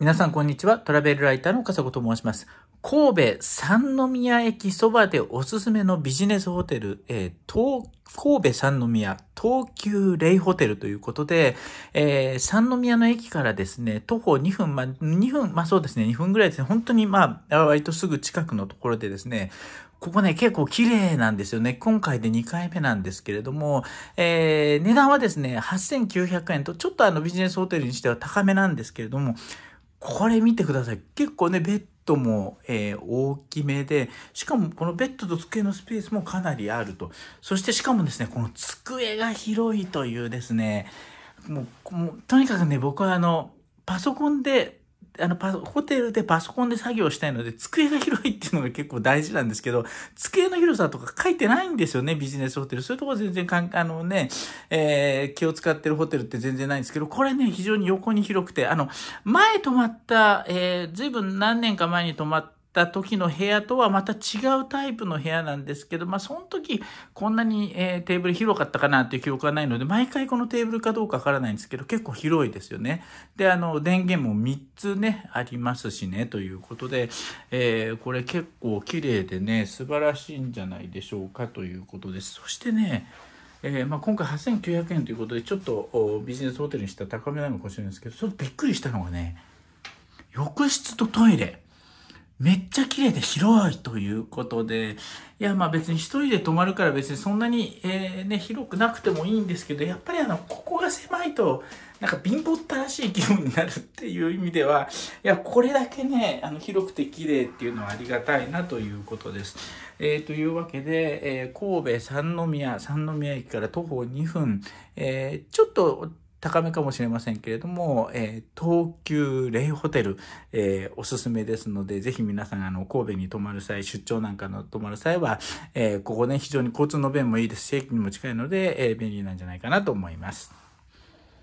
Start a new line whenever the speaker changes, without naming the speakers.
皆さん、こんにちは。トラベルライターの笠子と申します。神戸三宮駅そばでおすすめのビジネスホテル、えー、神戸三宮東急レイホテルということで、えー、三宮の駅からですね、徒歩2分、ま2分、まあそうですね、2分ぐらいですね、本当にまあ、割とすぐ近くのところでですね、ここね、結構綺麗なんですよね。今回で2回目なんですけれども、えー、値段はですね、8900円と、ちょっとあのビジネスホテルにしては高めなんですけれども、これ見てください。結構ね、ベッドも、えー、大きめで、しかもこのベッドと机のスペースもかなりあると。そしてしかもですね、この机が広いというですね、もう、もうとにかくね、僕はあの、パソコンであのパ、ホテルでパソコンで作業したいので、机が広いっていうのが結構大事なんですけど、机の広さとか書いてないんですよね、ビジネスホテル。そういうとこ全然かん、あのね、えー、気を使ってるホテルって全然ないんですけど、これね、非常に横に広くて、あの、前泊まった、えー、ずいぶん何年か前に泊まった、た時の部屋とはまた違うタイプの部屋なんですけど、まあ、その時こんなに、えー、テーブル広かったかなっていう記憶はないので毎回このテーブルかどうかわからないんですけど結構広いですよね。であの電源も3つねありますしねということで、えー、これ結構綺麗でね素晴らしいんじゃないでしょうかということです。そしてねえー、まあ、今回8900円ということでちょっとビジネスホテルにしたら高めなのかもしれないですけどちょっとびっくりしたのがね浴室とトイレ。めっちゃ綺麗で広いということで、いや、まあ別に一人で泊まるから別にそんなに、えー、ね、広くなくてもいいんですけど、やっぱりあの、ここが狭いと、なんか貧乏ったらしい気分になるっていう意味では、いや、これだけね、あの、広くて綺麗っていうのはありがたいなということです。えー、というわけで、えー、神戸三宮、三宮駅から徒歩2分、えちょっと、高めかもしれませんけれども、えー、東急レイホテル、えー、おすすめですので、ぜひ皆さん、あの、神戸に泊まる際、出張なんかの泊まる際は、えー、ここね、非常に交通の便もいいですし、駅にも近いので、え便利なんじゃないかなと思います。